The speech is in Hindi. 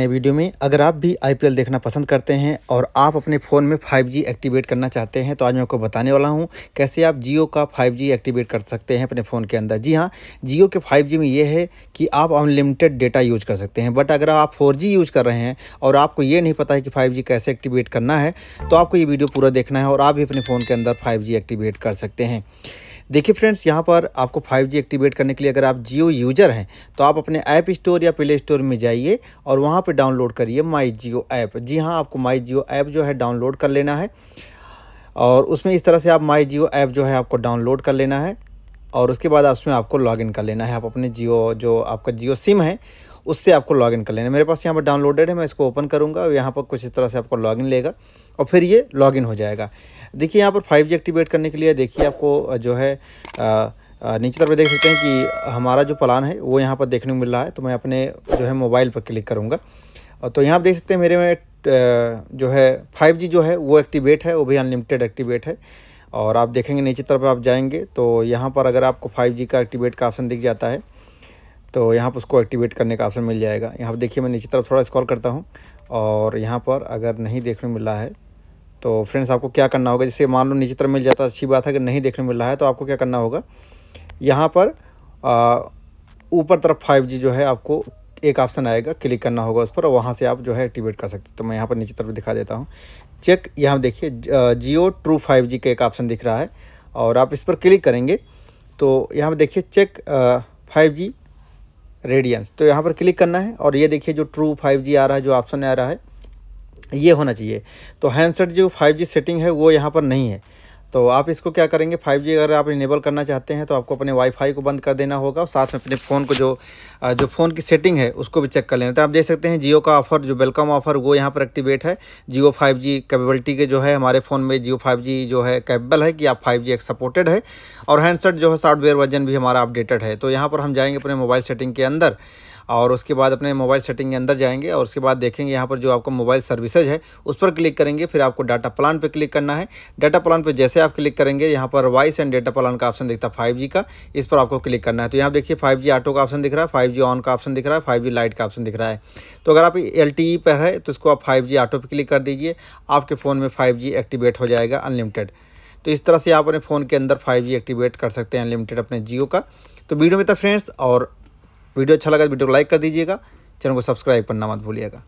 नए वीडियो में अगर आप भी आईपीएल देखना पसंद करते हैं और आप अपने फ़ोन में 5G एक्टिवेट करना चाहते हैं तो आज मैं आपको बताने वाला हूं कैसे आप जियो का 5G एक्टिवेट कर सकते हैं अपने फ़ोन के अंदर जी हां जियो के 5G में यह है कि आप अनलिमिटेड डेटा यूज कर सकते हैं बट अगर आप 4G यूज कर रहे हैं और आपको ये नहीं पता है कि फाइव कैसे एक्टिवेट करना है तो आपको ये वीडियो पूरा देखना है और आप भी अपने फ़ोन के अंदर फाइव एक्टिवेट कर सकते हैं देखिए फ्रेंड्स यहाँ पर आपको 5G एक्टिवेट करने के लिए अगर आप जियो यूज़र हैं तो आप अपने ऐप स्टोर या प्ले स्टोर में जाइए और वहाँ पर डाउनलोड करिए माई जियो ऐप जी हाँ आपको माई जियो ऐप जो है डाउनलोड कर लेना है और उसमें इस तरह से आप माई जियो ऐप जो है आपको डाउनलोड कर लेना है और उसके बाद उसमें आपको लॉगिन कर लेना है आप अपने जियो जो आपका जियो सिम है उससे आपको लॉगिन कर लेना मेरे पास यहाँ पर डाउनलोडेड है मैं इसको ओपन करूँगा यहाँ पर कुछ इस तरह से आपको लॉगिन लेगा और फिर ये लॉगिन हो जाएगा देखिए यहाँ पर फाइव एक्टिवेट करने के लिए देखिए आपको जो है नीचे तरफ देख सकते हैं कि हमारा जो प्लान है वो यहाँ पर देखने को मिल रहा है तो मैं अपने जो है मोबाइल पर क्लिक करूँगा तो यहाँ देख सकते हैं मेरे में जो है फाइव जी जो है वो एक्टिवेट है वो भी अनलिमिटेड एक्टिवेट है और आप देखेंगे नीचे तरफ आप जाएंगे तो यहाँ पर अगर आपको फाइव जी का एक्टिवेट का ऑप्शन दिख जाता है तो यहाँ पर उसको एक्टिवेट करने का ऑप्शन मिल जाएगा यहाँ पर देखिए मैं नीचे तरफ थोड़ा स्क्रॉल करता हूँ और यहाँ पर अगर नहीं देखने मिल रहा है तो फ्रेंड्स आपको क्या करना होगा जैसे मान लो नीचे तरफ मिल जाता अच्छी बात है अगर नहीं देखने मिल रहा है तो आपको क्या करना होगा यहाँ पर ऊपर तरफ फाइव जो है आपको एक ऑप्शन आएगा क्लिक करना होगा उस पर और वहाँ से आप जो है एक्टिवेट कर सकते तो मैं यहाँ पर नीचे तरफ दिखा देता हूँ चेक यहाँ देखिए जियो ट्रू जी का एक ऑप्शन दिख रहा है और आप इस पर क्लिक करेंगे तो यहाँ पर देखिए चेक फाइव जी रेडियंस तो यहाँ पर क्लिक करना है और ये देखिए जो ट्रू 5G आ रहा है जो ऑप्शन आ रहा है ये होना चाहिए तो हैंडसेट जो 5G सेटिंग है वो यहाँ पर नहीं है तो आप इसको क्या करेंगे 5G अगर आप इनेबल करना चाहते हैं तो आपको अपने वाईफाई को बंद कर देना होगा और साथ में अपने फ़ोन को जो जो फ़ोन की सेटिंग है उसको भी चेक कर लेना तो आप देख सकते हैं जियो का ऑफ़र जो वेलकम ऑफ़र वो यहाँ पर एक्टिवेट है जियो 5G कैपेबिलिटी के जो है हमारे फ़ोन में जियो फाइव जो है कैपेबल है कि आप फाइव जी सपोर्टेड है और हैंडसेट जो है सॉफ्टवेयर वर्जन भी हमारा अपडेटेड है तो यहाँ पर हम जाएँगे अपने मोबाइल सेटिंग के अंदर और उसके बाद अपने मोबाइल सेटिंग के अंदर जाएंगे और उसके बाद देखेंगे यहाँ पर जो आपका मोबाइल सर्विसेज है उस पर क्लिक करेंगे फिर आपको डाटा प्लान पर क्लिक करना है डाटा प्लान पर जैसे आप क्लिक करेंगे यहाँ पर वॉइस एंड डाटा प्लान का ऑप्शन दिखता है फाइव का इस पर आपको क्लिक करना है तो यहाँ देखिए फाइव ऑटो का ऑप्शन दिख रहा है फाइव ऑन का ऑप्शन दिख रहा है फाइव लाइट का ऑप्शन दिख रहा है तो अगर आप एल पर है तो इसको आप फाइव ऑटो पर क्लिक कर दीजिए आपके फ़ोन में फाइव एक्टिवेट हो जाएगा अनलिमिटेड तो इस तरह से आप अपने फ़ोन के अंदर 5G एक्टिवेट कर सकते हैं अनलिमिटेड अपने जियो का तो वीडियो में था फ्रेंड्स और वीडियो अच्छा लगा तो वीडियो को लाइक कर दीजिएगा चैनल को सब्सक्राइब करना मत भूलिएगा